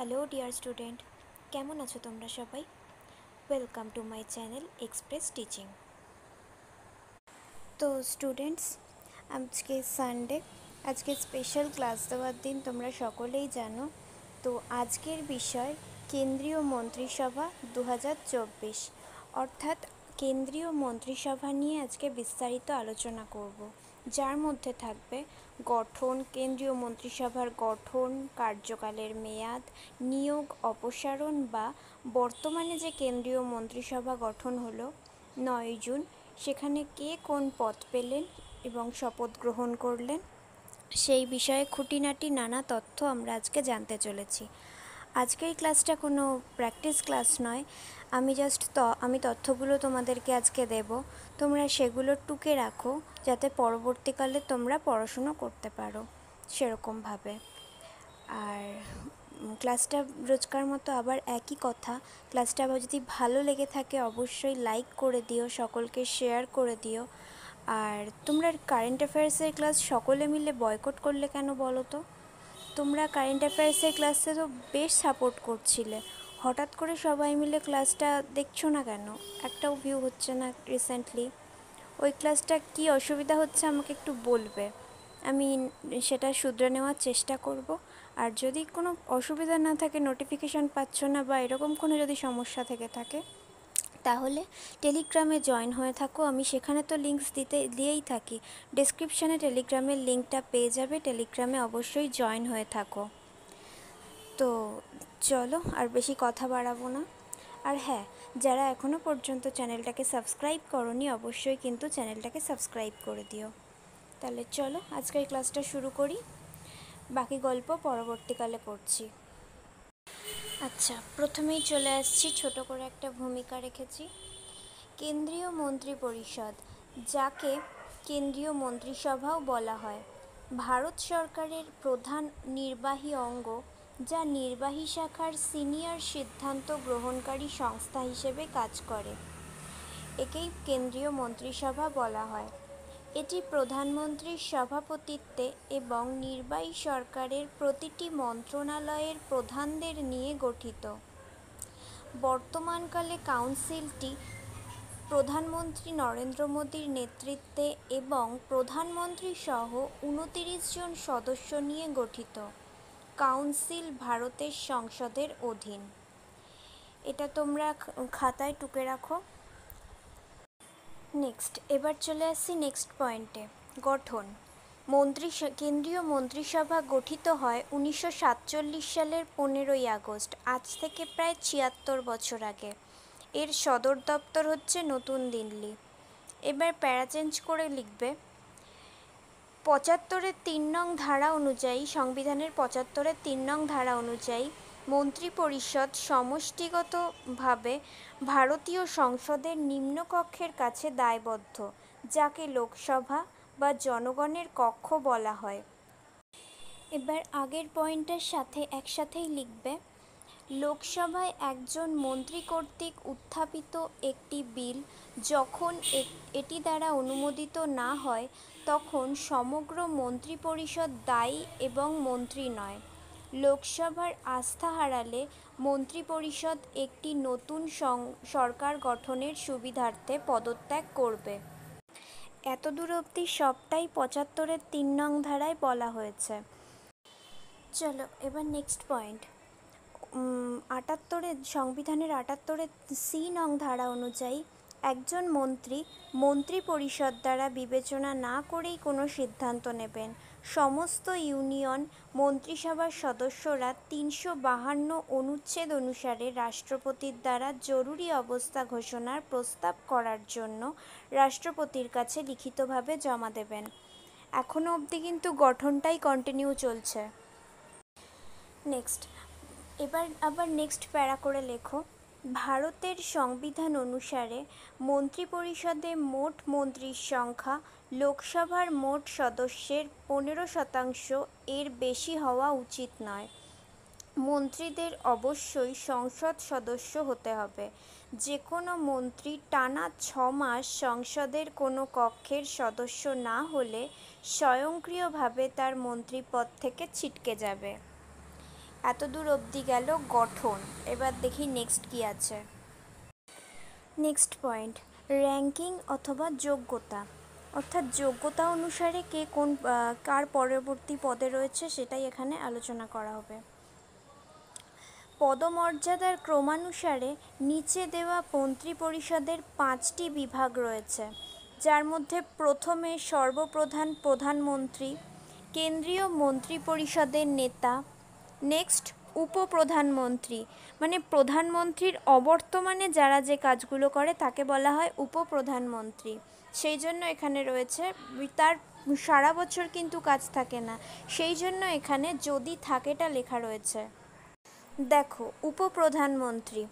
hello dear student কেমন আছো তোমরা সবাই welcome to my channel Express Teaching তো স্টুডেন্টস আজকে সানডে আজকে স্পেশাল ক্লাস দেওয়ার দিন তোমরা সকলেই জানো তো আজকের বিষয় কেন্দ্রীয় মন্ত্রিসভা দু অর্থাৎ কেন্দ্রীয় মন্ত্রিসভা নিয়ে আজকে বিস্তারিত আলোচনা করব যার মধ্যে থাকবে গঠন কেন্দ্রীয় মন্ত্রিসভার গঠন কার্যকালের মেয়াদ নিয়োগ অপসারণ বা বর্তমানে যে কেন্দ্রীয় মন্ত্রিসভা গঠন হলো নয় জুন সেখানে কে কোন পদ পেলেন এবং শপথ গ্রহণ করলেন সেই বিষয়ে খুঁটিনাটি নানা তথ্য আমরা আজকে জানতে চলেছি আজকের ক্লাসটা কোনো প্র্যাকটিস ক্লাস নয় আমি জাস্ট আমি তথ্যগুলো তোমাদেরকে আজকে দেব তোমরা সেগুলো টুকে রাখো যাতে পরবর্তীকালে তোমরা পড়াশুনো করতে পারো সেরকমভাবে আর ক্লাসটা রোজকার মতো আবার একই কথা ক্লাসটা আবার যদি ভালো লেগে থাকে অবশ্যই লাইক করে দিও সকলকে শেয়ার করে দিও আর তোমরা কারেন্ট অ্যাফেয়ার্সের ক্লাস সকলে মিলে বয়কট করলে কেন বলো তো তোমরা কারেন্ট অ্যাফেয়ার্সের ক্লাসে তো বেশ সাপোর্ট করছিলে হঠাৎ করে সবাই মিলে ক্লাসটা দেখছো না কেন একটাও ভিউ হচ্ছে না রিসেন্টলি ওই ক্লাসটা কি অসুবিধা হচ্ছে আমাকে একটু বলবে আমি সেটা শুধরে নেওয়ার চেষ্টা করব আর যদি কোনো অসুবিধা না থাকে নোটিফিকেশান পাচ্ছ না বা এরকম কোনো যদি সমস্যা থেকে থাকে তাহলে টেলিগ্রামে জয়েন হয়ে থাকো আমি সেখানে তো লিঙ্কস দিতে দিয়েই থাকি ডিসক্রিপশানে টেলিগ্রামের লিঙ্কটা পেয়ে যাবে টেলিগ্রামে অবশ্যই জয়েন হয়ে থাকো তো চলো আর বেশি কথা বাড়াবো না আর হ্যাঁ যারা এখনও পর্যন্ত চ্যানেলটাকে সাবস্ক্রাইব করনি অবশ্যই কিন্তু চ্যানেলটাকে সাবস্ক্রাইব করে দিও তাহলে চলো আজকের ক্লাসটা শুরু করি বাকি গল্প পরবর্তীকালে পড়ছি আচ্ছা প্রথমেই চলে আসছি ছোট করে একটা ভূমিকা রেখেছি কেন্দ্রীয় মন্ত্রী পরিষদ যাকে কেন্দ্রীয় মন্ত্রিসভাও বলা হয় ভারত সরকারের প্রধান নির্বাহী অঙ্গ যা নির্বাহী শাখার সিনিয়র সিদ্ধান্ত গ্রহণকারী সংস্থা হিসেবে কাজ করে একেই কেন্দ্রীয় মন্ত্রিসভা বলা হয় এটি প্রধানমন্ত্রীর সভাপতিত্বে এবং নির্বাহী সরকারের প্রতিটি মন্ত্রণালয়ের প্রধানদের নিয়ে গঠিত বর্তমানকালে কাউন্সিলটি প্রধানমন্ত্রী নরেন্দ্র মোদীর নেতৃত্বে এবং প্রধানমন্ত্রী সহ উনতিরিশ জন সদস্য নিয়ে গঠিত কাউন্সিল ভারতের সংসদের অধীন এটা তোমরা খাতায় টুকে রাখো নেক্সট এবার চলে আসি নেক্সট পয়েন্টে গঠন মন্ত্রী কেন্দ্রীয় মন্ত্রিসভা গঠিত হয় উনিশশো সালের পনেরোই আগস্ট আজ থেকে প্রায় ছিয়াত্তর বছর আগে এর সদর দপ্তর হচ্ছে নতুন দিল্লি এবার প্যারাচেঞ্জ করে লিখবে পঁচাত্তরের তিন নং ধারা অনুযায়ী সংবিধানের পঁচাত্তরের তিন নং ধারা অনুযায়ী পরিষদ সমষ্টিগতভাবে ভারতীয় সংসদের নিম্নকক্ষের কাছে দায়বদ্ধ যাকে লোকসভা বা জনগণের কক্ষ বলা হয় এবার আগের পয়েন্টের সাথে একসাথেই লিখবে লোকসভায় একজন মন্ত্রী কর্তৃক উত্থাপিত একটি বিল যখন এটি দ্বারা অনুমোদিত না হয় তখন সমগ্র মন্ত্রিপরিষদ দায়ী এবং মন্ত্রী নয় লোকসভার আস্থা হারালে মন্ত্রিপরিষদ একটি নতুন সরকার গঠনের সুবিধার্থে পদত্যাগ করবে এত দূর অবধি সবটাই পঁচাত্তরের তিন নং ধারায় বলা হয়েছে চলো এবার নেক্সট পয়েন্ট আটাত্তরের সংবিধানের আটাত্তরের সি নং ধারা অনুযায়ী একজন মন্ত্রী মন্ত্রী পরিষদ দ্বারা বিবেচনা না করেই কোনো সিদ্ধান্ত নেবেন সমস্ত ইউনিয়ন মন্ত্রিসভার সদস্যরা তিনশো বাহান্ন অনুচ্ছেদ অনুসারে রাষ্ট্রপতির দ্বারা জরুরি অবস্থা ঘোষণার প্রস্তাব করার জন্য রাষ্ট্রপতির কাছে লিখিতভাবে জমা দেবেন এখনও অবধি কিন্তু গঠনটাই কন্টিনিউ চলছে নেক্সট এবার আবার নেক্সট প্যারা করে লেখো ভারতের সংবিধান অনুসারে মন্ত্রিপরিষদে মোট মন্ত্রীর সংখ্যা লোকসভার মোট সদস্যের পনেরো শতাংশ এর বেশি হওয়া উচিত নয় মন্ত্রীদের অবশ্যই সংসদ সদস্য হতে হবে যে কোনো মন্ত্রী টানা ছ মাস সংসদের কোনো কক্ষের সদস্য না হলে স্বয়ংক্রিয়ভাবে তার মন্ত্রীপদ থেকে ছিটকে যাবে এত দূর অবধি গেল গঠন এবার দেখি নেক্সট কি আছে নেক্সট পয়েন্ট র্যাঙ্কিং অথবা যোগ্যতা অর্থাৎ যোগ্যতা অনুসারে কে কোন কার পরবর্তী পদে রয়েছে সেটাই এখানে আলোচনা করা হবে পদমর্যাদার ক্রমানুসারে নিচে দেওয়া মন্ত্রী পরিষদের পাঁচটি বিভাগ রয়েছে যার মধ্যে প্রথমে সর্বপ্রধান প্রধানমন্ত্রী কেন্দ্রীয় মন্ত্রী পরিষদের নেতা নেক্সট উপপ্রধানমন্ত্রী মানে প্রধানমন্ত্রীর অবর্তমানে যারা যে কাজগুলো করে তাকে বলা হয় উপপ্রধানমন্ত্রী সেই জন্য এখানে রয়েছে তার সারা বছর কিন্তু কাজ থাকে না সেই জন্য এখানে যদি থাকেটা লেখা রয়েছে দেখো উপপ্রধানমন্ত্রী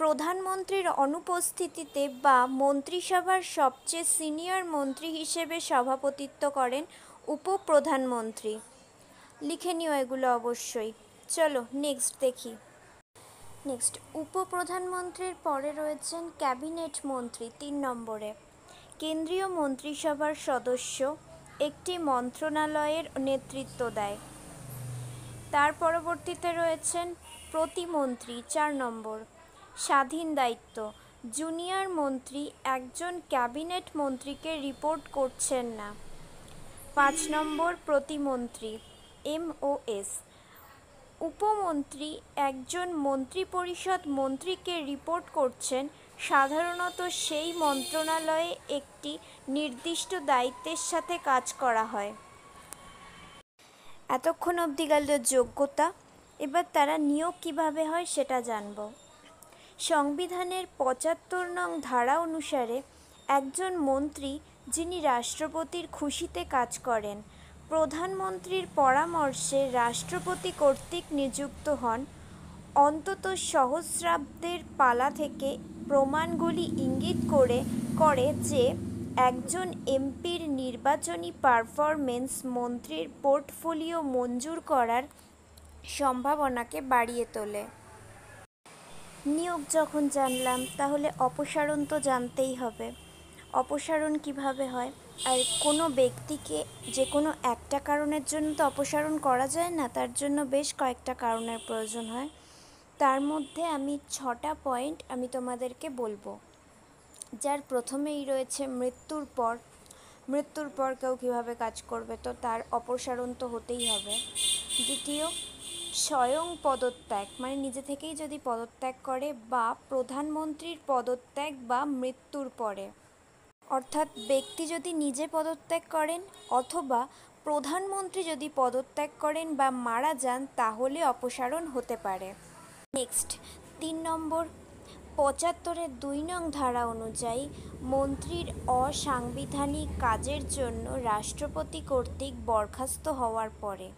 প্রধানমন্ত্রীর অনুপস্থিতিতে বা মন্ত্রিসভার সবচেয়ে সিনিয়র মন্ত্রী হিসেবে সভাপতিত্ব করেন উপপ্রধানমন্ত্রী লিখে নিও এগুলো অবশ্যই চলো নেক্সট দেখি নেক্সট উপপ্রধানমন্ত্রীর পরে রয়েছেন ক্যাবিনেট মন্ত্রী তিন নম্বরে কেন্দ্রীয় মন্ত্রিসভার সদস্য একটি মন্ত্রণালয়ের নেতৃত্ব দেয় তার পরবর্তীতে রয়েছেন প্রতিমন্ত্রী চার নম্বর স্বাধীন দায়িত্ব জুনিয়র মন্ত্রী একজন ক্যাবিনেট মন্ত্রীকে রিপোর্ট করছেন না পাঁচ নম্বর প্রতিমন্ত্রী এমওএস উপমন্ত্রী একজন মন্ত্রিপরিষদ মন্ত্রীকে রিপোর্ট করছেন সাধারণত সেই মন্ত্রণালয়ে একটি নির্দিষ্ট দায়িত্বের সাথে কাজ করা হয় এতক্ষণ অবধি গেল যোগ্যতা এবার তারা নিয়োগ কিভাবে হয় সেটা জানব সংবিধানের পঁচাত্তর নং ধারা অনুসারে একজন মন্ত্রী যিনি রাষ্ট্রপতির খুশিতে কাজ করেন প্রধানমন্ত্রীর পরামর্শে রাষ্ট্রপতি কর্তৃক নিযুক্ত হন অন্তত সহস্রাব্দের পালা থেকে প্রমাণগুলি ইঙ্গিত করে করে যে একজন এমপির নির্বাচনী পারফরমেন্স মন্ত্রীর পোর্টফোলিও মঞ্জুর করার সম্ভাবনাকে বাড়িয়ে তোলে নিয়োগ যখন জানলাম তাহলে অপসারণ তো জানতেই হবে অপসারণ কিভাবে হয় আর কোনো ব্যক্তিকে যে কোনো একটা কারণের জন্য তো অপসারণ করা যায় না তার জন্য বেশ কয়েকটা কারণের প্রয়োজন হয় তার মধ্যে আমি ছটা পয়েন্ট আমি তোমাদেরকে বলবো যার প্রথমেই রয়েছে মৃত্যুর পর মৃত্যুর পর কেউ কীভাবে কাজ করবে তো তার অপসারণ তো হতেই হবে দ্বিতীয় স্বয়ং পদত্যাগ মানে নিজে থেকেই যদি পদত্যাগ করে বা প্রধানমন্ত্রীর পদত্যাগ বা মৃত্যুর পরে অর্থাৎ ব্যক্তি যদি নিজে পদত্যাগ করেন অথবা প্রধানমন্ত্রী যদি পদত্যাগ করেন বা মারা যান তাহলে অপসারণ হতে পারে নেক্সট তিন নম্বর পঁচাত্তরের দুই নং ধারা অনুযায়ী মন্ত্রীর অসাংবিধানিক কাজের জন্য রাষ্ট্রপতি কর্তৃক বরখাস্ত হওয়ার পরে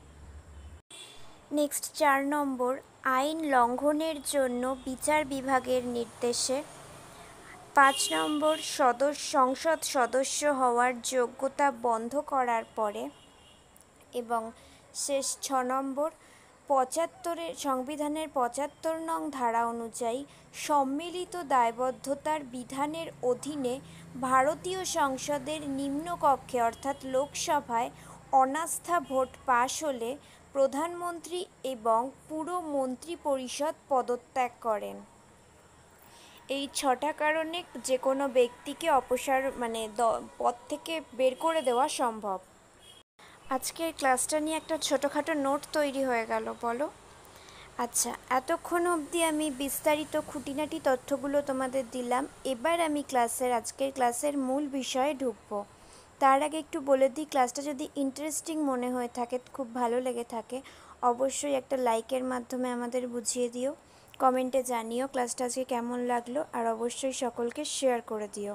নেক্সট চার নম্বর আইন লঙ্ঘনের জন্য বিচার বিভাগের নির্দেশে পাঁচ নম্বর সদস্য সংসদ সদস্য হওয়ার যোগ্যতা বন্ধ করার পরে এবং শেষ ছ নম্বর পঁচাত্তরের সংবিধানের পঁচাত্তর নং ধারা অনুযায়ী সম্মিলিত দায়বদ্ধতার বিধানের অধীনে ভারতীয় সংসদের নিম্নকক্ষে অর্থাৎ লোকসভায় অনাস্থা ভোট পাশ হলে প্রধানমন্ত্রী এবং পুরো মন্ত্রী পরিষদ পদত্যাগ করেন এই ছটা কারণে যে কোনো ব্যক্তিকে অপসার মানে পদ থেকে বের করে দেওয়া সম্ভব আজকের ক্লাসটা নিয়ে একটা ছোটোখাটো নোট তৈরি হয়ে গেল বলো আচ্ছা এতক্ষণ অবধি আমি বিস্তারিত খুঁটিনাটি তথ্যগুলো তোমাদের দিলাম এবার আমি ক্লাসের আজকের ক্লাসের মূল বিষয়ে ঢুকব তার আগে একটু বলে দিই ক্লাসটা যদি ইন্টারেস্টিং মনে হয়ে থাকে খুব ভালো লেগে থাকে অবশ্যই একটা লাইকের মাধ্যমে আমাদের বুঝিয়ে দিও কমেন্টে জানিও ক্লাসটা আজকে কেমন লাগলো আর অবশ্যই সকলকে শেয়ার করে দিও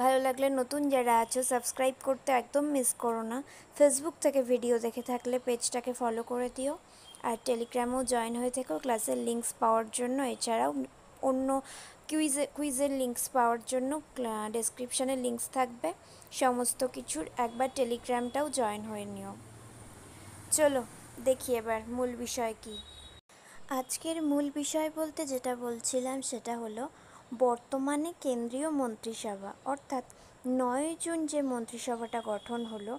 ভালো লাগলে নতুন যারা আছো সাবস্ক্রাইব করতে একদম মিস করো না ফেসবুক থেকে ভিডিও দেখে থাকলে পেজটাকে ফলো করে দিও আর টেলিগ্রামেও জয়েন হয়ে থেকো ক্লাসের লিঙ্কস পাওয়ার জন্য এছাড়াও অন্য কুইজে কুইজের লিঙ্কস পাওয়ার জন্য ডেসক্রিপশানে লিঙ্কস থাকবে সমস্ত কিছুর একবার টেলিগ্রামটাও জয়েন হয়ে নিও চলো দেখি এবার মূল বিষয় কী আজকের মূল বিষয় বলতে যেটা বলছিলাম সেটা হলো বর্তমানে কেন্দ্রীয় মন্ত্রিসভা অর্থাৎ নয় জুন যে মন্ত্রিসভাটা গঠন হলো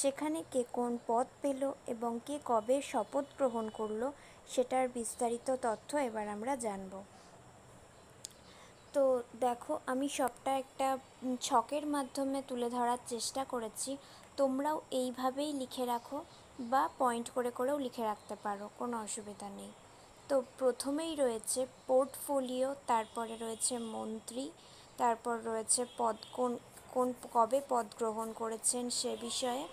সেখানে কে কোন পদ পেল এবং কে কবে শপথ গ্রহণ করলো সেটার বিস্তারিত তথ্য এবার আমরা জানব তো দেখো আমি সবটা একটা ছকের মাধ্যমে তুলে ধরার চেষ্টা করেছি তোমরাও এইভাবেই লিখে রাখো বা পয়েন্ট করে করেও লিখে রাখতে পারো কোনো অসুবিধা নেই তো প্রথমেই রয়েছে পোর্টফোলিও তারপরে রয়েছে মন্ত্রী তারপর রয়েছে পদ কোন কোন কবে পদ গ্রহণ করেছেন সে বিষয়ে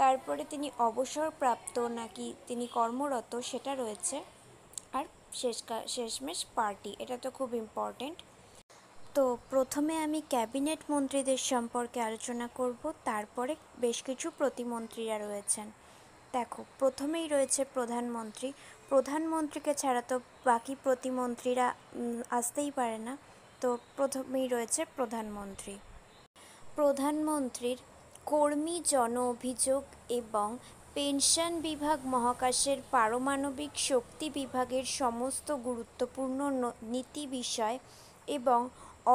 তারপরে তিনি অবসরপ্রাপ্ত নাকি তিনি কর্মরত সেটা রয়েছে আর শেষ শেষমেশ পার্টি এটা তো খুব ইম্পর্টেন্ট তো প্রথমে আমি ক্যাবিনেট মন্ত্রীদের সম্পর্কে আলোচনা করব তারপরে বেশ কিছু প্রতিমন্ত্রীরা রয়েছেন দেখো প্রথমেই রয়েছে প্রধানমন্ত্রী প্রধানমন্ত্রীকে ছাড়া তো বাকি প্রতিমন্ত্রীরা আসতেই পারে না তো প্রথমেই রয়েছে প্রধানমন্ত্রী প্রধানমন্ত্রীর কর্মী জন অভিযোগ এবং পেনশন বিভাগ মহাকাশের পারমাণবিক শক্তি বিভাগের সমস্ত গুরুত্বপূর্ণ নীতি বিষয় এবং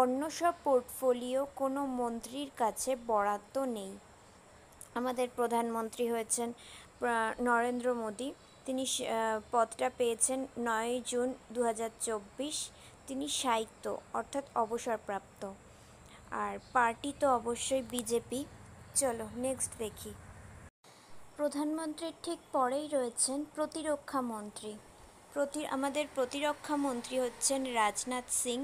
অন্য সব পোর্টফোলিও কোনো মন্ত্রীর কাছে বরাদ্দ নেই আমাদের প্রধানমন্ত্রী হয়েছেন নরেন্দ্র মোদী তিনি পদটা পেয়েছেন নয় জুন দু তিনি সাহিত্য অর্থাৎ অবসরপ্রাপ্ত আর পার্টি তো অবশ্যই বিজেপি চলো নেক্সট দেখি প্রধানমন্ত্রীর ঠিক পরেই রয়েছেন প্রতিরক্ষা মন্ত্রী প্রতি আমাদের প্রতিরক্ষা মন্ত্রী হচ্ছেন রাজনাথ সিং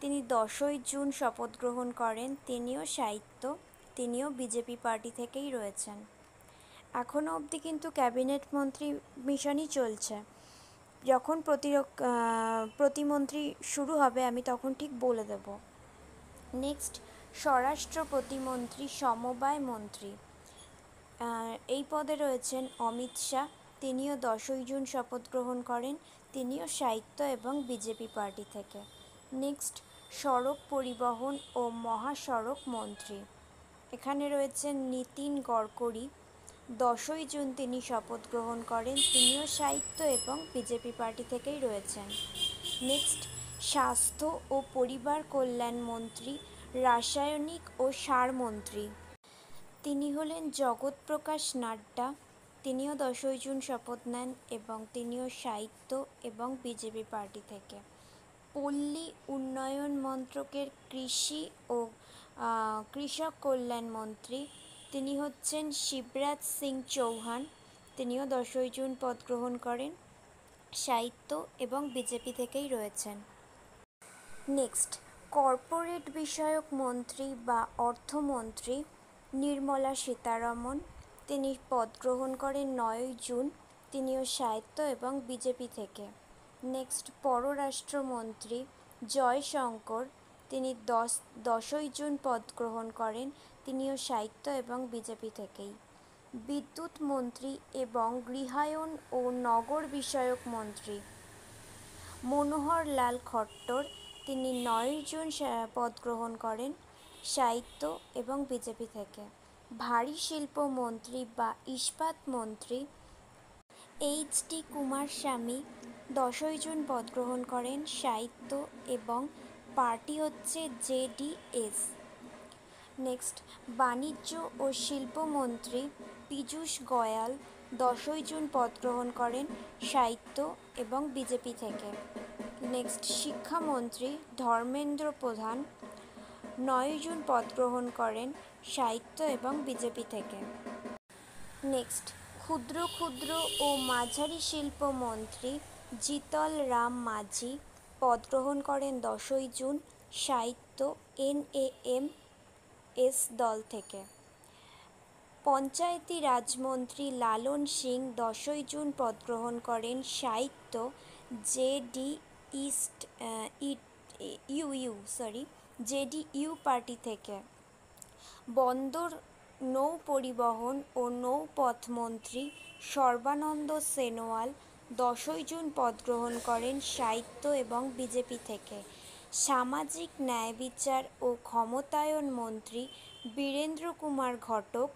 তিনি দশই জুন শপথ গ্রহণ করেন তিনিও সাহিত্য তিনিও বিজেপি পার্টি থেকেই রয়েছেন এখনও অবধি কিন্তু ক্যাবিনেট মন্ত্রী মিশনই চলছে যখন প্রতিরক প্রতিমন্ত্রী শুরু হবে আমি তখন ঠিক বলে দেব নেক্সট স্বরাষ্ট্র প্রতিমন্ত্রী সমবায় মন্ত্রী এই পদে রয়েছেন অমিত শাহ তিনিও দশই জুন শপথ গ্রহণ করেন তিনিও সাহিত্য এবং বিজেপি পার্টি থেকে নেক্সট সড়ক পরিবহন ও মহাসড়ক মন্ত্রী এখানে রয়েছেন নিতিন গড়করি দশই জুন তিনি শপথ গ্রহণ করেন তিনিও সাহিত্য এবং বিজেপি পার্টি থেকেই রয়েছেন নেক্সট স্বাস্থ্য ও পরিবার কল্যাণ মন্ত্রী রাসায়নিক ও সার মন্ত্রী তিনি হলেন জগৎ প্রকাশ নাড্ডা তিনিও দশই জুন শপথ নেন এবং তিনিও সাহিত্য এবং বিজেপি পার্টি থেকে পল্লী উন্নয়ন মন্ত্রকের কৃষি ও কৃষক কল্যাণ মন্ত্রী তিনি হচ্ছেন শিবরাজ সিং চৌহান তিনিও দশই জুন পদ গ্রহণ করেন সাহিত্য এবং বিজেপি থেকেই রয়েছেন নেক্সট কর্পোরেট বিষয়ক মন্ত্রী বা অর্থমন্ত্রী নির্মলা সীতারমন তিনি পদ গ্রহণ করেন নয়ই জুন তিনিও সাহিত্য এবং বিজেপি থেকে নেক্সট পররাষ্ট্রমন্ত্রী জয়শঙ্কর তিনি দশ দশই জুন পদ গ্রহণ করেন তিনিও সাহিত্য এবং বিজেপি থেকেই বিদ্যুৎ মন্ত্রী এবং গৃহায়ন ও নগর বিষয়ক মন্ত্রী মনোহর লাল খট্টর তিনি নয়ই জুন পদ গ্রহণ করেন সাহিত্য এবং বিজেপি থেকে ভারী শিল্প মন্ত্রী বা ইস্পাত মন্ত্রী এইচ ডি কুমারস্বামী দশই জুন পদ গ্রহণ করেন সাহিত্য এবং পার্টি হচ্ছে জেডিএস নেক্সট বাণিজ্য ও শিল্পমন্ত্রী পীযূষ গয়াল দশই জুন পদ গ্রহণ করেন সাহিত্য এবং বিজেপি থেকে নেক্সট শিক্ষামন্ত্রী ধর্মেন্দ্র প্রধান নয় জুন পদ গ্রহণ করেন সাহিত্য এবং বিজেপি থেকে নেক্সট ক্ষুদ্র ক্ষুদ্র ও মাঝারি শিল্পমন্ত্রী জিতল রাম মাঝি পদ গ্রহণ করেন দশই জুন সাহিত্য এন এ এম এস দল থেকে পঞ্চায়েতি রাজমন্ত্রী লালন সিং দশই জুন পদ গ্রহণ করেন সাহিত্য JD east U U sorry JD U party থেকে বন্দর নৌ পরিবহন ও নৌপথমন্ত্রী সর্বানন্দ সেনোয়াল দশই জুন পদ গ্রহণ করেন সাহিত্য এবং বিজেপি থেকে সামাজিক ন্যায় বিচার ও ক্ষমতায়ন মন্ত্রী বীরেন্দ্র কুমার ঘটক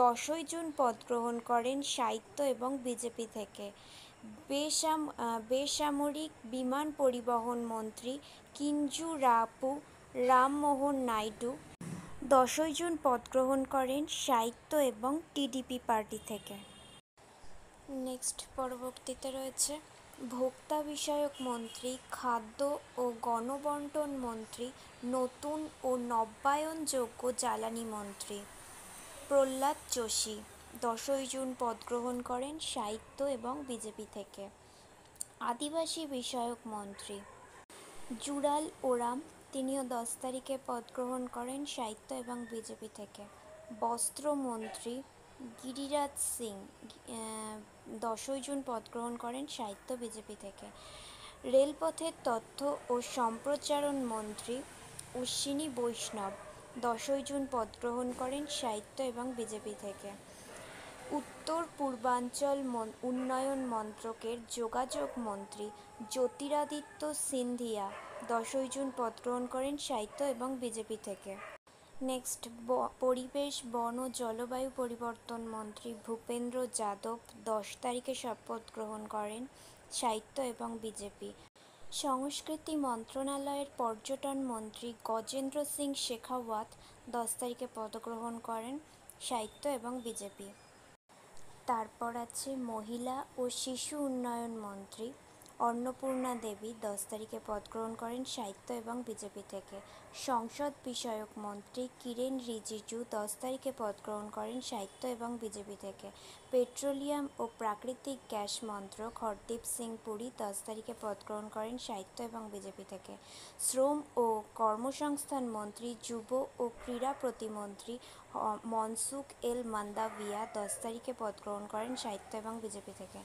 দশই জুন পদ গ্রহণ করেন সাহিত্য এবং বিজেপি থেকে বেসাম বেসামরিক বিমান পরিবহন মন্ত্রী কিঞ্জু রাপু রামমোহন নাইডু দশই জুন পদ গ্রহণ করেন সাহিত্য এবং টিডিপি পার্টি থেকে নেক্সট পরবর্তীতে রয়েছে ভোক্তা বিষয়ক মন্ত্রী খাদ্য ও গণবন্টন মন্ত্রী নতুন ও নব্যায়নযোগ্য জ্বালানি মন্ত্রী প্রহ্লাদ যোশী দশই জুন পদ গ্রহণ করেন সাহিত্য এবং বিজেপি থেকে আদিবাসী বিষয়ক মন্ত্রী জুরাল ওরাম তিনিও দশ তারিখে পদ গ্রহণ করেন সাহিত্য এবং বিজেপি থেকে বস্ত্রমন্ত্রী গিরিরাজ সিং দশই জুন পদ গ্রহণ করেন সাহিত্য বিজেপি থেকে রেলপথের তথ্য ও সম্প্রচারণ মন্ত্রী অশ্বিনী বৈষ্ণব দশই জুন পদ গ্রহণ করেন সাহিত্য এবং বিজেপি থেকে উত্তর পূর্বাঞ্চল উন্নয়ন মন্ত্রকের যোগাযোগ মন্ত্রী জ্যোতিরাদিত্য সিন্ধিয়া দশই জুন পদ গ্রহণ করেন সাহিত্য এবং বিজেপি থেকে নেক্সট পরিবেশ বন ও জলবায়ু পরিবর্তন মন্ত্রী ভূপেন্দ্র যাদব দশ তারিখে শপথ গ্রহণ করেন সাহিত্য এবং বিজেপি সংস্কৃতি মন্ত্রণালয়ের পর্যটন মন্ত্রী গজেন্দ্র সিং শেখাওয়াত দশ তারিখে পদগ্রহণ করেন সাহিত্য এবং বিজেপি তারপর আছে মহিলা ও শিশু উন্নয়ন মন্ত্রী অন্নপূর্ণা দেবী দশ তারিখে পদগ্রহণ করেন সাহিত্য এবং বিজেপি থেকে সংসদ বিষয়ক মন্ত্রী কিরেন রিজিজু দশ তারিখে পদগ্রহণ করেন সাহিত্য এবং বিজেপি থেকে পেট্রোলিয়াম ও প্রাকৃতিক গ্যাস মন্ত্রক হরদীপ সিং পুরী দশ তারিখে পদগ্রহণ করেন সাহিত্য এবং বিজেপি থেকে শ্রম ও কর্মসংস্থান মন্ত্রী যুব ও ক্রীড়া প্রতিমন্ত্রী মনসুখ এল মান্দাভিয়া দশ তারিখে পদগ্রহণ করেন সাহিত্য এবং বিজেপি থেকে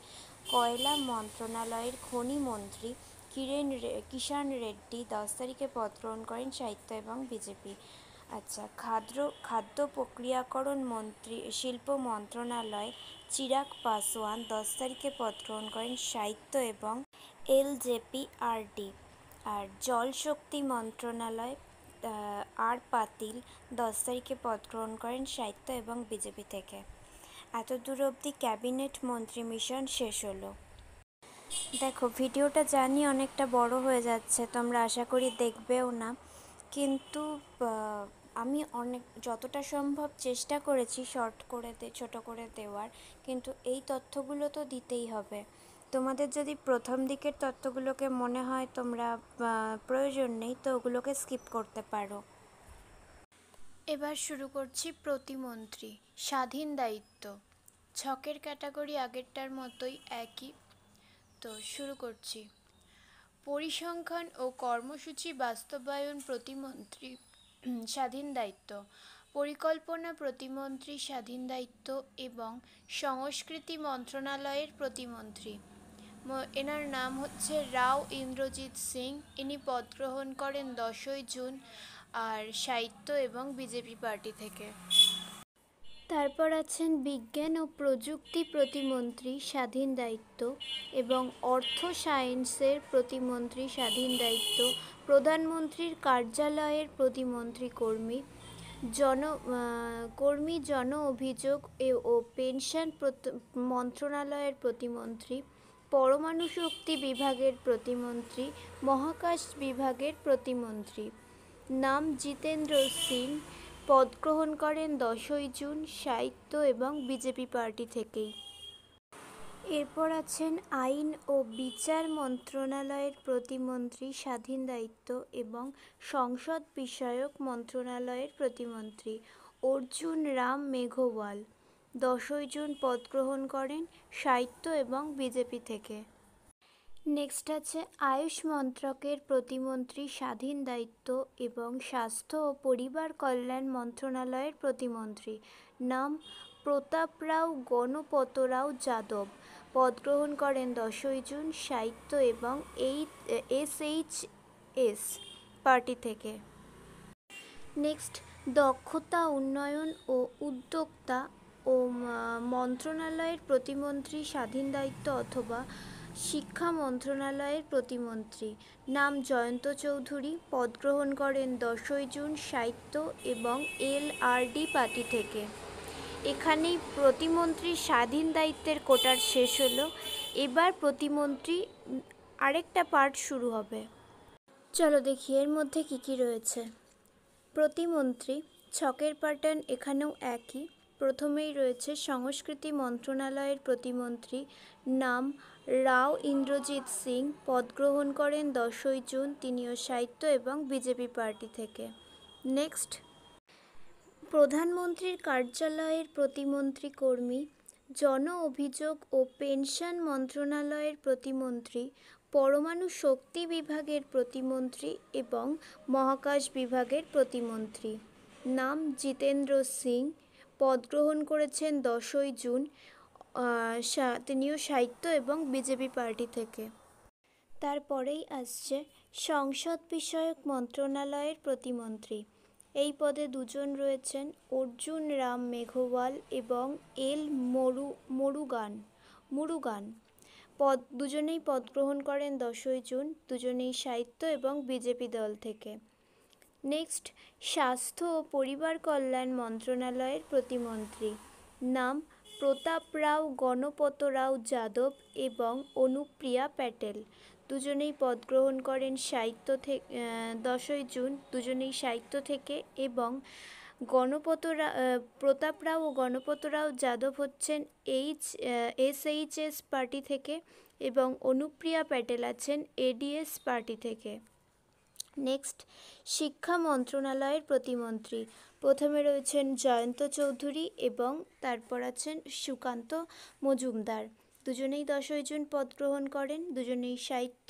কয়লা মন্ত্রণালয়ের খনি মন্ত্রী কিরেন কিষাণ রেড্ডি দশ তারিখে পদ গ্রহণ করেন সাহিত্য এবং বিজেপি আচ্ছা খাদ্য খাদ্য প্রক্রিয়াকরণ মন্ত্রী শিল্প মন্ত্রণালয় চিরাগ পাসওয়ান দশ তারিখে পদ গ্রহণ করেন সাহিত্য এবং আরডি আর জলশক্তি মন্ত্রণালয় আর পাতিল দশ তারিখে পদ গ্রহণ করেন সাহিত্য এবং বিজেপি থেকে এত দূর অবধি ক্যাবিনেট মন্ত্রী মিশন শেষ হলো দেখো ভিডিওটা জানি অনেকটা বড় হয়ে যাচ্ছে তোমরা আশা করি দেখবেও না কিন্তু আমি অনেক যতটা সম্ভব চেষ্টা করেছি শর্ট করে দে ছোটো করে দেওয়ার কিন্তু এই তথ্যগুলো তো দিতেই হবে তোমাদের যদি প্রথম দিকের তথ্যগুলোকে মনে হয় তোমরা প্রয়োজন নেই তো ওগুলোকে স্কিপ করতে পারো এবার শুরু করছি প্রতিমন্ত্রী স্বাধীন দায়িত্ব ছকের ক্যাটাগরি আগেরটার মতোই একই তো শুরু করছি পরিসংখ্যান ও কর্মসূচি বাস্তবায়ন প্রতিমন্ত্রী স্বাধীন দায়িত্ব পরিকল্পনা প্রতিমন্ত্রী স্বাধীন দায়িত্ব এবং সংস্কৃতি মন্ত্রণালয়ের প্রতিমন্ত্রী এনার নাম হচ্ছে রাও ইন্দ্রজিৎ সিং ইনি পদ গ্রহণ করেন দশই জুন আর সাহিত্য এবং বিজেপি পার্টি থেকে তারপর আছেন বিজ্ঞান ও প্রযুক্তি প্রতিমন্ত্রী স্বাধীন দায়িত্ব এবং অর্থ সায়েন্সের প্রতিমন্ত্রী স্বাধীন দায়িত্ব প্রধানমন্ত্রীর কার্যালয়ের প্রতিমন্ত্রী কর্মী জন কর্মী জন অভিযোগ ও পেনশন মন্ত্রণালয়ের প্রতিমন্ত্রী পরমাণু শক্তি বিভাগের প্রতিমন্ত্রী মহাকাশ বিভাগের প্রতিমন্ত্রী নাম জিতেন্দ্র সিং পদ গ্রহণ করেন দশই জুন সাহিত্য এবং বিজেপি পার্টি থেকেই এরপর আছেন আইন ও বিচার মন্ত্রণালয়ের প্রতিমন্ত্রী স্বাধীন দায়িত্ব এবং সংসদ বিষয়ক মন্ত্রণালয়ের প্রতিমন্ত্রী অর্জুন রাম মেঘওয়াল দশই জুন পদ গ্রহণ করেন সাহিত্য এবং বিজেপি থেকে নেক্সট আছে আয়ুষ মন্ত্রকের প্রতিমন্ত্রী স্বাধীন দায়িত্ব এবং স্বাস্থ্য ও পরিবার কল্যাণ মন্ত্রণালয়ের প্রতিমন্ত্রী নাম প্রতাপরাও গণপতরাও যাদব পদ গ্রহণ করেন দশই জুন সাহিত্য এবং এই এস এইচ এস পার্টি থেকে নেক্সট দক্ষতা উন্নয়ন ও উদ্যোক্তা ও মন্ত্রণালয়ের প্রতিমন্ত্রী স্বাধীন দায়িত্ব অথবা শিক্ষা মন্ত্রণালয়ের প্রতিমন্ত্রী নাম জয়ন্ত চৌধুরী পদ গ্রহণ করেন দশই জুন সাহিত্য এবং এল ডি পার্টি থেকে এখানেই প্রতিমন্ত্রীর স্বাধীন দায়িত্বের কোটার শেষ হলো এবার প্রতিমন্ত্রী আরেকটা পার্ট শুরু হবে চলো দেখি এর মধ্যে কি কি রয়েছে প্রতিমন্ত্রী ছকের প্যাটার্ন এখানেও একই প্রথমেই রয়েছে সংস্কৃতি মন্ত্রণালয়ের প্রতিমন্ত্রী নাম রাও ইন্দ্রজিৎ সিং পদ গ্রহণ করেন দশই জুন তিনিও সাহিত্য এবং বিজেপি পার্টি থেকে নেক্সট প্রধানমন্ত্রীর কার্যালয়ের প্রতিমন্ত্রী কর্মী জন অভিযোগ ও পেনশন মন্ত্রণালয়ের প্রতিমন্ত্রী পরমাণু শক্তি বিভাগের প্রতিমন্ত্রী এবং মহাকাশ বিভাগের প্রতিমন্ত্রী নাম জিতেন্দ্র সিং পদ গ্রহণ করেছেন দশই জুন তিনিও সাহিত্য এবং বিজেপি পার্টি থেকে তারপরেই আসছে সংসদ বিষয়ক মন্ত্রণালয়ের প্রতিমন্ত্রী এই পদে দুজন রয়েছেন অর্জুন রাম মেঘোয়াল এবং এল মরু মরুগান মুরুগান পদ দুজনেই পদ গ্রহণ করেন দশই জুন দুজনেই সাহিত্য এবং বিজেপি দল থেকে নেক্সট স্বাস্থ্য ও পরিবার কল্যাণ মন্ত্রণালয়ের প্রতিমন্ত্রী নাম প্রতাপরাও গণপতরাও যাদব এবং অনুপ্রিয়া প্যাটেল দুজনেই পদ গ্রহণ করেন সাহিত্য থেকে দশই জুন দুজনেই সাহিত্য থেকে এবং গণপতরা প্রতাপরাও ও গণপতরাও যাদব হচ্ছেন এইচ এসএইচএস পার্টি থেকে এবং অনুপ্রিয়া প্যাটেল আছেন এডিএস পার্টি থেকে নেক্সট শিক্ষা মন্ত্রণালয়ের প্রতিমন্ত্রী প্রথমে রয়েছেন জয়ন্ত চৌধুরী এবং তারপর আছেন সুকান্ত মজুমদার দুজনেই দশই জুন পদ গ্রহণ করেন দুজনেই সাহিত্য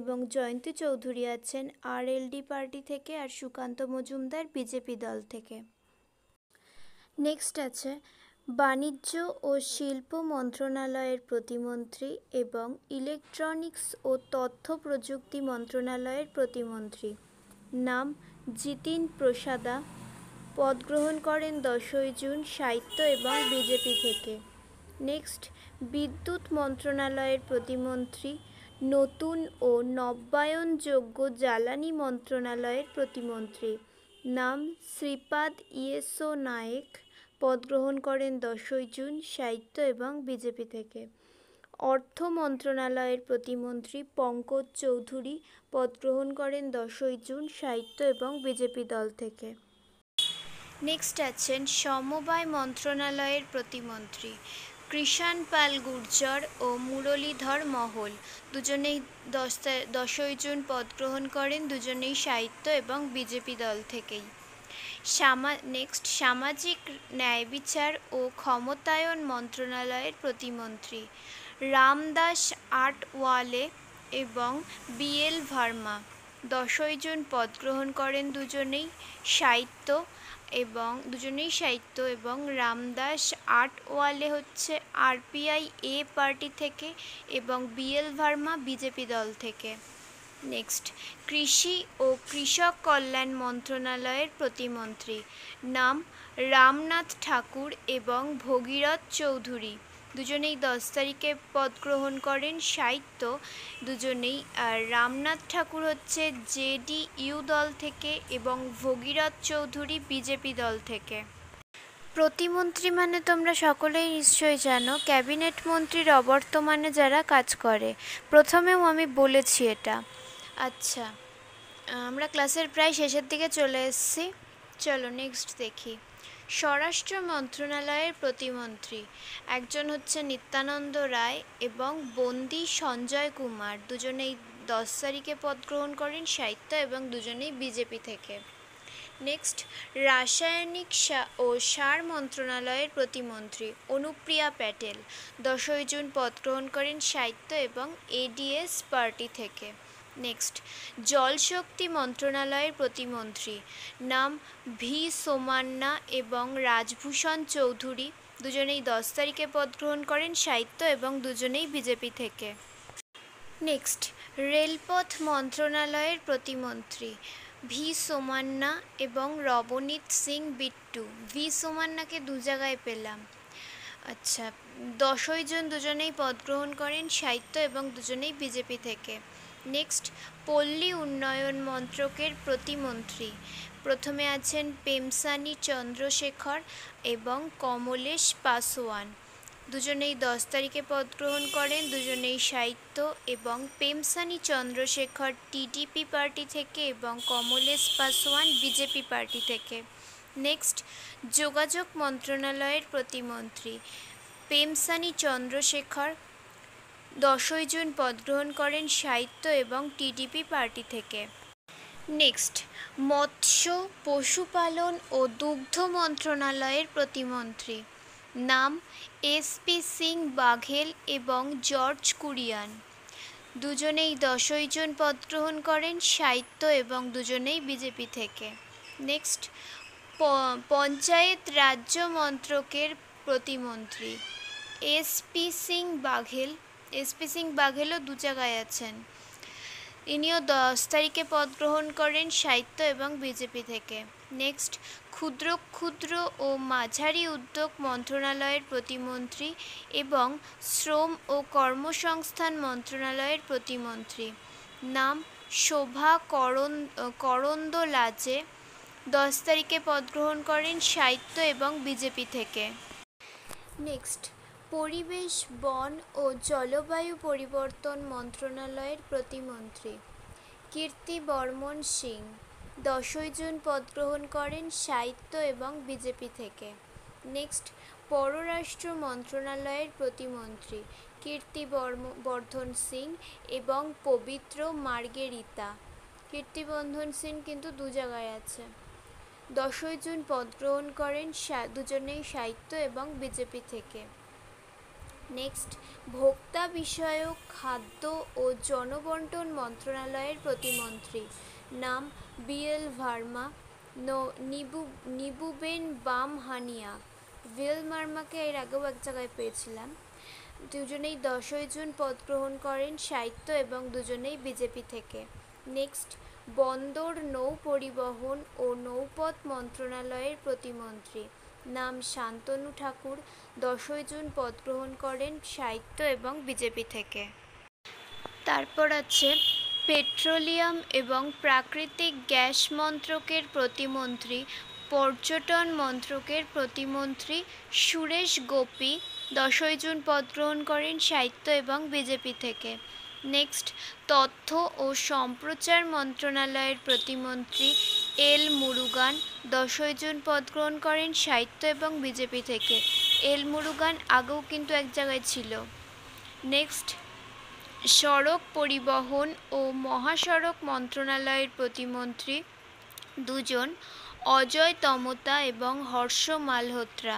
এবং জয়ন্তী চৌধুরী আছেন আরএলডি পার্টি থেকে আর সুকান্ত মজুমদার বিজেপি দল থেকে নেক্সট আছে বাণিজ্য ও শিল্প মন্ত্রণালয়ের প্রতিমন্ত্রী এবং ইলেকট্রনিক্স ও তথ্য প্রযুক্তি মন্ত্রণালয়ের প্রতিমন্ত্রী নাম জিতিন প্রসাদা পদ গ্রহণ করেন দশই জুন সাহিত্য এবং বিজেপি থেকে নেক্সট বিদ্যুৎ মন্ত্রণালয়ের প্রতিমন্ত্রী নতুন ও নব্যায়নযোগ্য জ্বালানি মন্ত্রণালয়ের প্রতিমন্ত্রী নাম শ্রীপাদ ইয়েসো নায়েক পদ গ্রহণ করেন দশই জুন সাহিত্য এবং বিজেপি থেকে অর্থ মন্ত্রণালয়ের প্রতিমন্ত্রী পঙ্কজ চৌধুরী পদ গ্রহণ করেন দশই জুন সাহিত্য এবং বিজেপি দল থেকে নেক্সট আছেন সমবায় মন্ত্রণালয়ের প্রতিমন্ত্রী কৃষাণ পাল গুর্জর ও মুরলীধর মহল দুজনেই দশ দশই জুন পদ গ্রহণ করেন দুজনেই সাহিত্য এবং বিজেপি দল থেকেই সামা নেক্সট সামাজিক ন্যায় বিচার ও ক্ষমতায়ন মন্ত্রণালয়ের প্রতিমন্ত্রী রামদাস আটওয়ালে এবং বিএল ভার্মা দশই জুন পদ গ্রহণ করেন দুজনেই সাহিত্য এবং দুজনেই সাহিত্য এবং রামদাস আর্ট ওয়ালে হচ্ছে আরপিআই এ পার্টি থেকে এবং বিএল ভার্মা বিজেপি দল থেকে নেক্সট কৃষি ও কৃষক কল্যাণ মন্ত্রণালয়ের প্রতিমন্ত্রী নাম রামনাথ ঠাকুর এবং ভগীরথ চৌধুরী দুজনেই দশ তারিখে পদ গ্রহণ করেন সাহিত্য দুজনেই আর রামনাথ ঠাকুর হচ্ছে জেডি ইউ দল থেকে এবং ভগীরথ চৌধুরী বিজেপি দল থেকে প্রতিমন্ত্রী মানে তোমরা সকলেই নিশ্চয়ই জানো ক্যাবিনেট মন্ত্রীর অবর্তমানে যারা কাজ করে প্রথমেও আমি বলেছি এটা আচ্ছা আমরা ক্লাসের প্রায় শেষের দিকে চলে এসেছি চলো নেক্সট দেখি স্বরাষ্ট্র মন্ত্রণালয়ের প্রতিমন্ত্রী একজন হচ্ছে নিত্যানন্দ রায় এবং বন্দি সঞ্জয় কুমার দুজনেই দশ তারিখে পদ গ্রহণ করেন সাহিত্য এবং দুজনেই বিজেপি থেকে নেক্সট রাসায়নিক ও সার মন্ত্রণালয়ের প্রতিমন্ত্রী অনুপ্রিয়া প্যাটেল দশই জুন পদ গ্রহণ করেন সাহিত্য এবং এডিএস পার্টি থেকে নেক্সট জলশক্তি মন্ত্রণালয়ের প্রতিমন্ত্রী নাম ভি সোমান্না এবং রাজভূষণ চৌধুরী দুজনেই দশ তারিখে পদ গ্রহণ করেন সাহিত্য এবং দুজনেই বিজেপি থেকে নেক্সট রেলপথ মন্ত্রণালয়ের প্রতিমন্ত্রী ভি সোমান্না এবং রবনীত সিং বিট্টু ভি সোমান্নাকে দু জায়গায় পেলাম আচ্ছা দশই জন দুজনেই পদ গ্রহণ করেন সাহিত্য এবং দুজনেই বিজেপি থেকে নেক্সট পল্লী উন্নয়ন মন্ত্রকের প্রতিমন্ত্রী প্রথমে আছেন পেমসানি চন্দ্রশেখর এবং কমলেশ পাসোয়ান দুজনেই দশ তারিখে পদ গ্রহণ করেন দুজনেই সাহিত্য এবং পেমসানি চন্দ্রশেখর টিডিপি পার্টি থেকে এবং কমলেশ পাসোয়ান বিজেপি পার্টি থেকে নেক্সট যোগাযোগ মন্ত্রণালয়ের প্রতিমন্ত্রী পেমসানি চন্দ্রশেখর দশই জুন পদগ্রহণ করেন সাহিত্য এবং টিডিপি পার্টি থেকে নেক্সট মৎস্য পশুপালন ও দুগ্ধ মন্ত্রণালয়ের প্রতিমন্ত্রী নাম এস পি সিং বাঘেল এবং জর্জ কুরিয়ান দুজনেই দশই জন পদ গ্রহণ করেন সাহিত্য এবং দুজনেই বিজেপি থেকে নেক্সট পঞ্চায়েত রাজ্য মন্ত্রকের প্রতিমন্ত্রী S P Singh Baghel SP Singh বাঘেলও দু জায়গায় আছেন ইনিও দশ তারিখে পদ গ্রহণ করেন সাহিত্য এবং বিজেপি থেকে নেক্সট ক্ষুদ্র ক্ষুদ্র ও মাঝারি উদ্যোগ মন্ত্রণালয়ের প্রতিমন্ত্রী এবং শ্রম ও কর্মসংস্থান মন্ত্রণালয়ের প্রতিমন্ত্রী নাম শোভা করণ লাজে দশ তারিখে পদ গ্রহণ করেন সাহিত্য এবং বিজেপি থেকে নেক্সট পরিবেশ বন ও জলবায়ু পরিবর্তন মন্ত্রণালয়ের প্রতিমন্ত্রী কীর্তি বর্মন সিং দশই জুন পদ গ্রহণ করেন সাহিত্য এবং বিজেপি থেকে নেক্সট পররাষ্ট্র মন্ত্রণালয়ের প্রতিমন্ত্রী কীর্তি বর্ম বর্ধন সিং এবং পবিত্র মার্গেরিতা কীর্তিবন্ধন সিং কিন্তু দু জায়গায় আছে দশই জুন পদ গ্রহণ করেন দুজনেই সাহিত্য এবং বিজেপি থেকে নেক্সট ভোক্তা বিষয়ক খাদ্য ও জনবন্টন মন্ত্রণালয়ের প্রতিমন্ত্রী নাম বিএল ভার্মা নিবু নিবুবেন বামহানিয়া বিএল মার্মাকে এর আগেও এক জায়গায় পেয়েছিলাম দুজনেই দশই জুন পদ গ্রহণ করেন সাহিত্য এবং দুজনেই বিজেপি থেকে নেক্সট বন্দর নৌ পরিবহন ও নৌপথ মন্ত্রণালয়ের প্রতিমন্ত্রী নাম শান্তনু ঠাকুর দশই জুন পদ গ্রহণ করেন সাহিত্য এবং বিজেপি থেকে তারপর আছে পেট্রোলিয়াম এবং প্রাকৃতিক গ্যাস মন্ত্রকের প্রতিমন্ত্রী পর্যটন মন্ত্রকের প্রতিমন্ত্রী সুরেশ গোপী দশই জুন পদ গ্রহণ করেন সাহিত্য এবং বিজেপি থেকে নেক্সট তথ্য ও সম্প্রচার মন্ত্রণালয়ের প্রতিমন্ত্রী এল মুরুগান দশই জুন পদ গ্রহণ করেন সাহিত্য এবং বিজেপি থেকে এল মুরুগান আগেও কিন্তু এক জায়গায় ছিল নেক্সট সড়ক পরিবহন ও মহাসড়ক মন্ত্রণালয়ের প্রতিমন্ত্রী দুজন অজয় তমতা এবং হর্ষ মালহোত্রা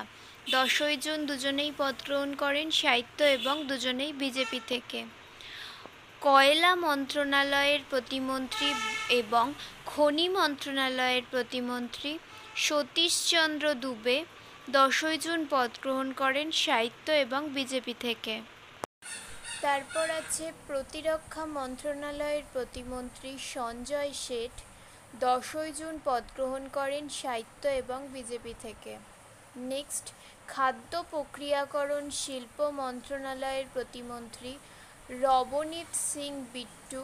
দশই জুন দুজনেই পদ গ্রহণ করেন সাহিত্য এবং দুজনেই বিজেপি থেকে কয়লা মন্ত্রণালয়ের প্রতিমন্ত্রী এবং খনি মন্ত্রণালয়ের প্রতিমন্ত্রী সতীশচন্দ্র দুবে দশই জুন পদ গ্রহণ করেন সাহিত্য এবং বিজেপি থেকে তারপর আছে প্রতিরক্ষা মন্ত্রণালয়ের প্রতিমন্ত্রী সঞ্জয় শেঠ দশই জুন পদ গ্রহণ করেন সাহিত্য এবং বিজেপি থেকে নেক্সট খাদ্য প্রক্রিয়াকরণ শিল্প মন্ত্রণালয়ের প্রতিমন্ত্রী রবনীত সিং বিট্টু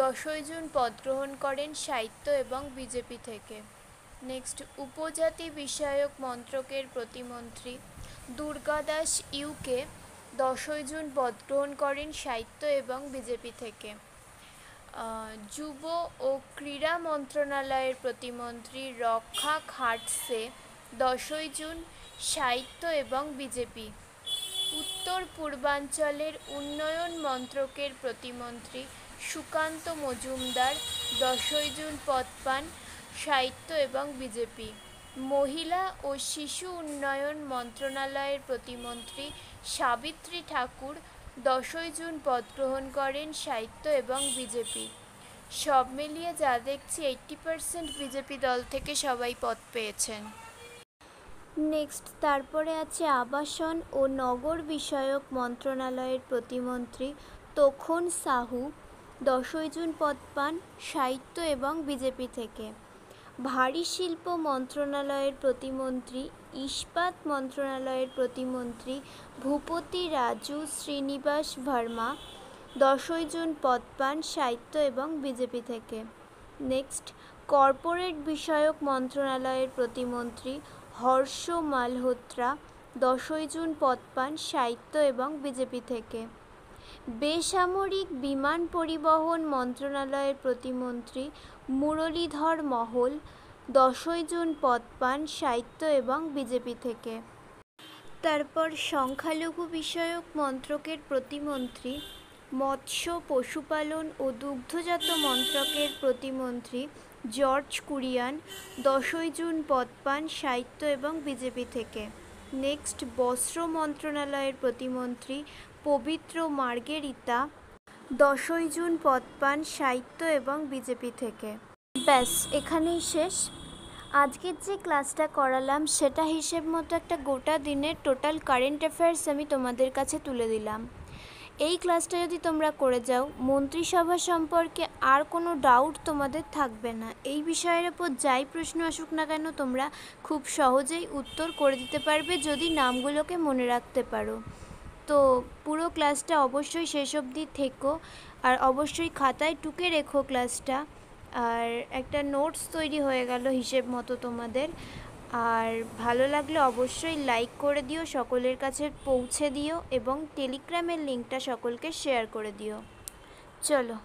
দশই জুন পদ গ্রহণ করেন সাহিত্য এবং বিজেপি থেকে নেক্সট উপজাতি বিষয়ক মন্ত্রকের প্রতিমন্ত্রী দুর্গাদাস ইউকে দশই জুন পদ গ্রহণ করেন সাহিত্য এবং বিজেপি থেকে যুব ও ক্রীড়া মন্ত্রণালয়ের প্রতিমন্ত্রী রক্ষা খাটসে দশই জুন সাহিত্য এবং বিজেপি উত্তর পূর্বাঞ্চলের উন্নয়ন মন্ত্রকের প্রতিমন্ত্রী সুকান্ত মজুমদার দশই জুন পদ পান সাহিত্য এবং বিজেপি মহিলা ও শিশু উন্নয়ন মন্ত্রণালয়ের প্রতিমন্ত্রী সাবিত্রী ঠাকুর দশই জুন পদ গ্রহণ করেন সাহিত্য এবং বিজেপি সব মিলিয়ে যা দেখছি এইটটি পারসেন্ট বিজেপি দল থেকে সবাই পদ পেয়েছেন নেক্সট তারপরে আছে আবাসন ও নগর বিষয়ক মন্ত্রণালয়ের প্রতিমন্ত্রী তখন সাহু দশই জুন পদ পান সাহিত্য এবং বিজেপি থেকে ভারী শিল্প মন্ত্রণালয়ের প্রতিমন্ত্রী ইস্পাত মন্ত্রণালয়ের প্রতিমন্ত্রী ভূপতি রাজু শ্রীনিবাস ভার্মা দশই জুন পদ পান সাহিত্য এবং বিজেপি থেকে নেক্সট কর্পোরেট বিষয়ক মন্ত্রণালয়ের প্রতিমন্ত্রী হর্ষ মালহোত্রা দশই জুন পদ পান সাহিত্য এবং বিজেপি থেকে বেসামরিক বিমান পরিবহন মন্ত্রণালয়ের প্রতিমন্ত্রী মুরলীধর মহল দশই জুন পদ পান সাহিত্য এবং বিজেপি থেকে তারপর সংখ্যালঘু বিষয়ক মন্ত্রকের প্রতিমন্ত্রী মৎস্য পশুপালন ও দুগ্ধজাত মন্ত্রকের প্রতিমন্ত্রী জর্জ কুরিয়ান দশই জুন পদ পান সাহিত্য এবং বিজেপি থেকে নেক্সট বস্ত্র মন্ত্রণালয়ের প্রতিমন্ত্রী পবিত্র মার্গেরিতা দশই জুন পদপান সাহিত্য এবং বিজেপি থেকে ব্যাস এখানেই শেষ আজকের যে ক্লাসটা করালাম সেটা হিসেব মতো একটা গোটা দিনের টোটাল কারেন্ট অ্যাফেয়ার্স আমি তোমাদের কাছে তুলে দিলাম এই ক্লাসটা যদি তোমরা করে যাও মন্ত্রিসভা সম্পর্কে আর কোনো ডাউট তোমাদের থাকবে না এই বিষয়ের ওপর যাই প্রশ্ন আসুক না কেন তোমরা খুব সহজেই উত্তর করে দিতে পারবে যদি নামগুলোকে মনে রাখতে পারো তো পুরো ক্লাসটা অবশ্যই শেষ অবধি থেকো আর অবশ্যই খাতায় টুকে রেখো ক্লাসটা আর একটা নোটস তৈরি হয়ে গেল হিসেব মতো তোমাদের আর ভালো লাগলে অবশ্যই লাইক করে দিও সকলের কাছে পৌঁছে দিও এবং টেলিগ্রামের লিঙ্কটা সকলকে শেয়ার করে দিও চলো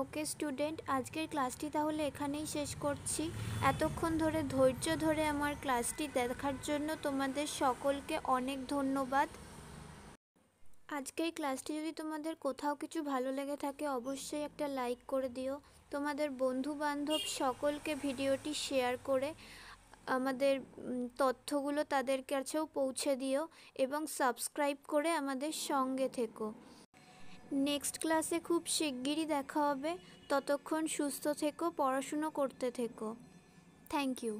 ওকে স্টুডেন্ট আজকের ক্লাসটি তাহলে এখানেই শেষ করছি এতক্ষণ ধরে ধৈর্য ধরে আমার ক্লাসটি দেখার জন্য তোমাদের সকলকে অনেক ধন্যবাদ আজকের ক্লাসটি যদি তোমাদের কোথাও কিছু ভালো লেগে থাকে অবশ্যই একটা লাইক করে দিও তোমাদের বন্ধু বান্ধব সকলকে ভিডিওটি শেয়ার করে আমাদের তথ্যগুলো তাদের কাছেও পৌঁছে দিও এবং সাবস্ক্রাইব করে আমাদের সঙ্গে থেকো নেক্সট ক্লাসে খুব শিগগিরই দেখা হবে ততক্ষণ সুস্থ থেকো পড়াশুনো করতে থেকো থ্যাংক ইউ